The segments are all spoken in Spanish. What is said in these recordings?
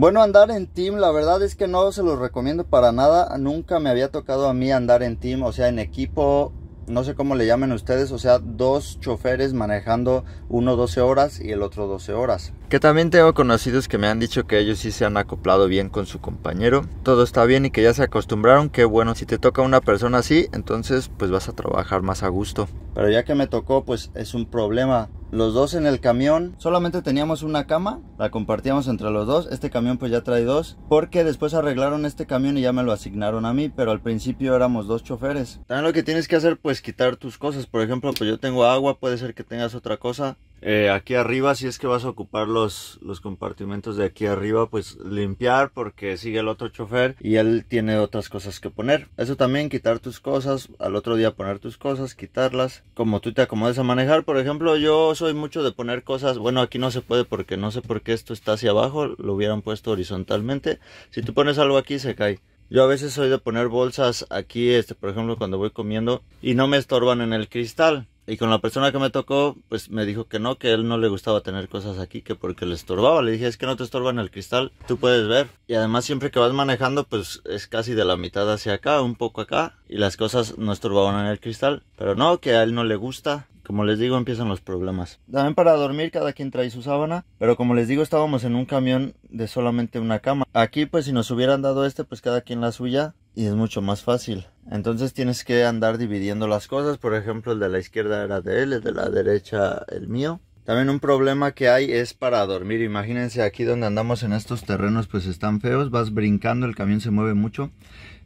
Bueno, andar en team, la verdad es que no se los recomiendo para nada. Nunca me había tocado a mí andar en team, o sea, en equipo, no sé cómo le llamen ustedes, o sea, dos choferes manejando uno 12 horas y el otro 12 horas. Que también tengo conocidos que me han dicho que ellos sí se han acoplado bien con su compañero. Todo está bien y que ya se acostumbraron. Que bueno, si te toca una persona así, entonces pues vas a trabajar más a gusto. Pero ya que me tocó, pues es un problema. Los dos en el camión, solamente teníamos una cama, la compartíamos entre los dos. Este camión pues ya trae dos, porque después arreglaron este camión y ya me lo asignaron a mí, pero al principio éramos dos choferes. También lo que tienes que hacer pues quitar tus cosas, por ejemplo, pues yo tengo agua, puede ser que tengas otra cosa. Eh, aquí arriba, si es que vas a ocupar los, los compartimentos de aquí arriba, pues limpiar porque sigue el otro chofer y él tiene otras cosas que poner. Eso también, quitar tus cosas, al otro día poner tus cosas, quitarlas, como tú te acomodes a manejar. Por ejemplo, yo soy mucho de poner cosas, bueno, aquí no se puede porque no sé por qué esto está hacia abajo, lo hubieran puesto horizontalmente. Si tú pones algo aquí, se cae. Yo a veces soy de poner bolsas aquí, este, por ejemplo, cuando voy comiendo y no me estorban en el cristal. Y con la persona que me tocó, pues me dijo que no, que él no le gustaba tener cosas aquí, que porque le estorbaba. Le dije, es que no te estorban el cristal, tú puedes ver. Y además siempre que vas manejando, pues es casi de la mitad hacia acá, un poco acá. Y las cosas no estorbaban en el cristal. Pero no, que a él no le gusta como les digo, empiezan los problemas. También para dormir cada quien trae su sábana, pero como les digo, estábamos en un camión de solamente una cama. Aquí pues si nos hubieran dado este, pues cada quien la suya y es mucho más fácil. Entonces tienes que andar dividiendo las cosas, por ejemplo, el de la izquierda era de él, el de la derecha el mío. También un problema que hay es para dormir. Imagínense aquí donde andamos en estos terrenos pues están feos, vas brincando, el camión se mueve mucho.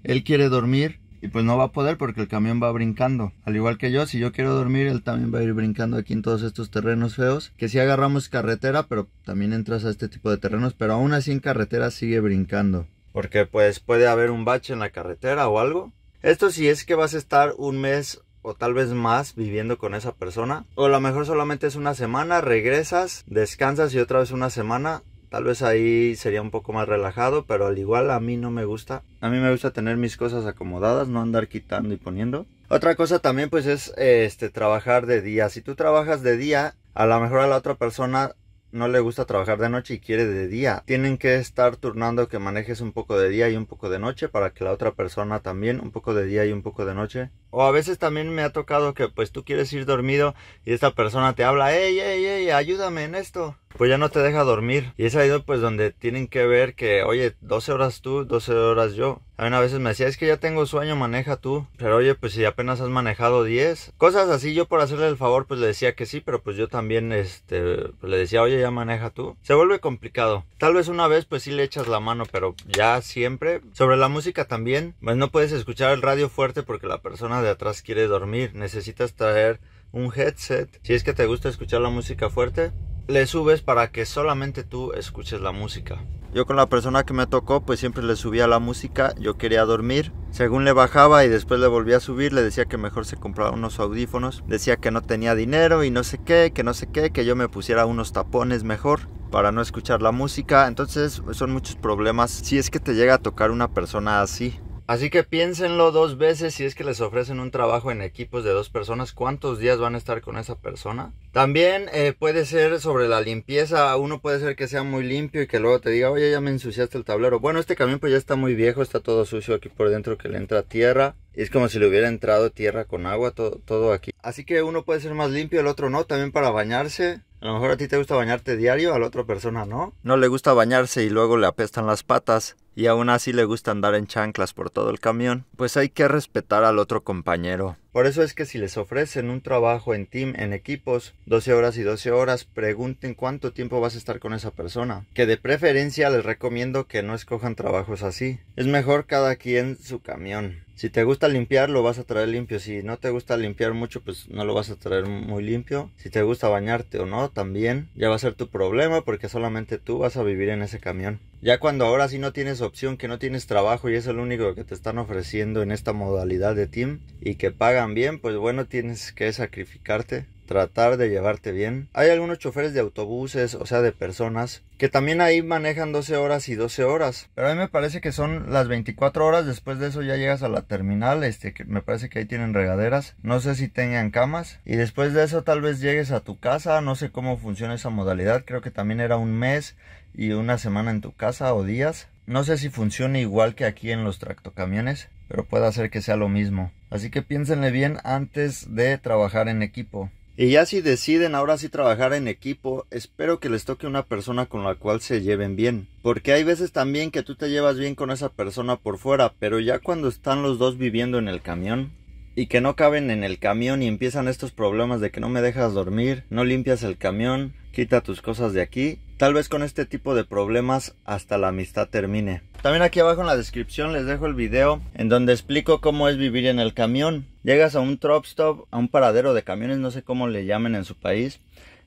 Él quiere dormir y pues no va a poder porque el camión va brincando. Al igual que yo, si yo quiero dormir, él también va a ir brincando aquí en todos estos terrenos feos. Que si agarramos carretera, pero también entras a este tipo de terrenos, pero aún así en carretera sigue brincando. Porque pues puede haber un bache en la carretera o algo. Esto si es que vas a estar un mes o tal vez más viviendo con esa persona. O a lo mejor solamente es una semana, regresas, descansas y otra vez una semana Tal vez ahí sería un poco más relajado, pero al igual a mí no me gusta. A mí me gusta tener mis cosas acomodadas, no andar quitando y poniendo. Otra cosa también pues es este trabajar de día. Si tú trabajas de día, a lo mejor a la otra persona no le gusta trabajar de noche y quiere de día. Tienen que estar turnando que manejes un poco de día y un poco de noche para que la otra persona también un poco de día y un poco de noche. O a veces también me ha tocado que pues tú quieres ir dormido y esta persona te habla, ey, ey! ey ayúdame en esto pues ya no te deja dormir. Y es ahí pues donde tienen que ver que, oye, 12 horas tú, 12 horas yo. A mí a veces me decía, es que ya tengo sueño, maneja tú. Pero oye, pues si apenas has manejado 10. Cosas así, yo por hacerle el favor, pues le decía que sí, pero pues yo también este, pues, le decía, oye, ya maneja tú. Se vuelve complicado. Tal vez una vez, pues sí le echas la mano, pero ya siempre. Sobre la música también, pues no puedes escuchar el radio fuerte porque la persona de atrás quiere dormir. Necesitas traer un headset. Si es que te gusta escuchar la música fuerte, le subes para que solamente tú escuches la música. Yo con la persona que me tocó pues siempre le subía la música, yo quería dormir. Según le bajaba y después le volvía a subir, le decía que mejor se comprara unos audífonos. Decía que no tenía dinero y no sé qué, que no sé qué, que yo me pusiera unos tapones mejor para no escuchar la música. Entonces son muchos problemas si es que te llega a tocar una persona así. Así que piénsenlo dos veces si es que les ofrecen un trabajo en equipos de dos personas, cuántos días van a estar con esa persona. También eh, puede ser sobre la limpieza, uno puede ser que sea muy limpio y que luego te diga, oye, ya me ensuciaste el tablero. Bueno, este camión pues ya está muy viejo, está todo sucio aquí por dentro que le entra tierra. Y Es como si le hubiera entrado tierra con agua, todo, todo aquí. Así que uno puede ser más limpio, el otro no, también para bañarse. A lo mejor a ti te gusta bañarte diario, a la otra persona no. No le gusta bañarse y luego le apestan las patas y aún así le gusta andar en chanclas por todo el camión, pues hay que respetar al otro compañero. Por eso es que si les ofrecen un trabajo en team, en equipos, 12 horas y 12 horas, pregunten cuánto tiempo vas a estar con esa persona. Que de preferencia les recomiendo que no escojan trabajos así. Es mejor cada quien su camión. Si te gusta limpiar, lo vas a traer limpio. Si no te gusta limpiar mucho, pues no lo vas a traer muy limpio. Si te gusta bañarte o no, también ya va a ser tu problema porque solamente tú vas a vivir en ese camión. Ya cuando ahora sí no tienes opción que no tienes trabajo y es el único que te están ofreciendo en esta modalidad de team y que pagan bien, pues bueno, tienes que sacrificarte tratar de llevarte bien. Hay algunos choferes de autobuses, o sea, de personas, que también ahí manejan 12 horas y 12 horas. Pero a mí me parece que son las 24 horas, después de eso ya llegas a la terminal, este, que me parece que ahí tienen regaderas, no sé si tengan camas, y después de eso tal vez llegues a tu casa, no sé cómo funciona esa modalidad, creo que también era un mes y una semana en tu casa o días. No sé si funcione igual que aquí en los tractocamiones, pero puede hacer que sea lo mismo. Así que piénsenle bien antes de trabajar en equipo. Y ya si deciden ahora sí trabajar en equipo, espero que les toque una persona con la cual se lleven bien. Porque hay veces también que tú te llevas bien con esa persona por fuera, pero ya cuando están los dos viviendo en el camión y que no caben en el camión y empiezan estos problemas de que no me dejas dormir, no limpias el camión, quita tus cosas de aquí, Tal vez con este tipo de problemas hasta la amistad termine. También aquí abajo en la descripción les dejo el video en donde explico cómo es vivir en el camión. Llegas a un truck stop, a un paradero de camiones, no sé cómo le llamen en su país.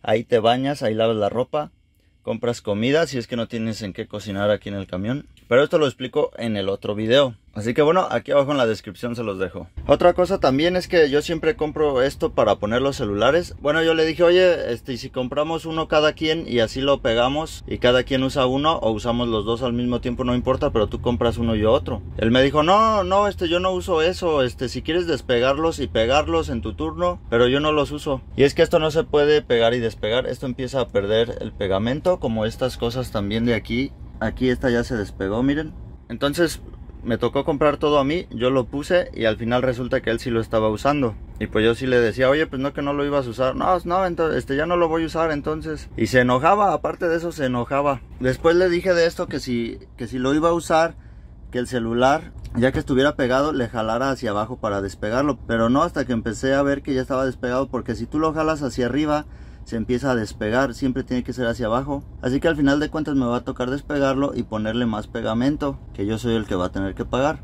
Ahí te bañas, ahí lavas la ropa, compras comida si es que no tienes en qué cocinar aquí en el camión. Pero esto lo explico en el otro video. Así que bueno, aquí abajo en la descripción se los dejo. Otra cosa también es que yo siempre compro esto para poner los celulares. Bueno, yo le dije, oye, este, si compramos uno cada quien y así lo pegamos y cada quien usa uno o usamos los dos al mismo tiempo, no importa, pero tú compras uno y yo otro. Él me dijo, no, no, este, yo no uso eso, este, si quieres despegarlos y pegarlos en tu turno, pero yo no los uso. Y es que esto no se puede pegar y despegar, esto empieza a perder el pegamento, como estas cosas también de aquí. Aquí esta ya se despegó, miren. Entonces me tocó comprar todo a mí, yo lo puse y al final resulta que él sí lo estaba usando. Y pues yo sí le decía, oye, pues no que no lo ibas a usar. No, no, entonces, este, ya no lo voy a usar entonces. Y se enojaba, aparte de eso se enojaba. Después le dije de esto que si, que si lo iba a usar, que el celular, ya que estuviera pegado, le jalara hacia abajo para despegarlo. Pero no hasta que empecé a ver que ya estaba despegado, porque si tú lo jalas hacia arriba, se empieza a despegar, siempre tiene que ser hacia abajo. Así que al final de cuentas me va a tocar despegarlo y ponerle más pegamento, que yo soy el que va a tener que pagar.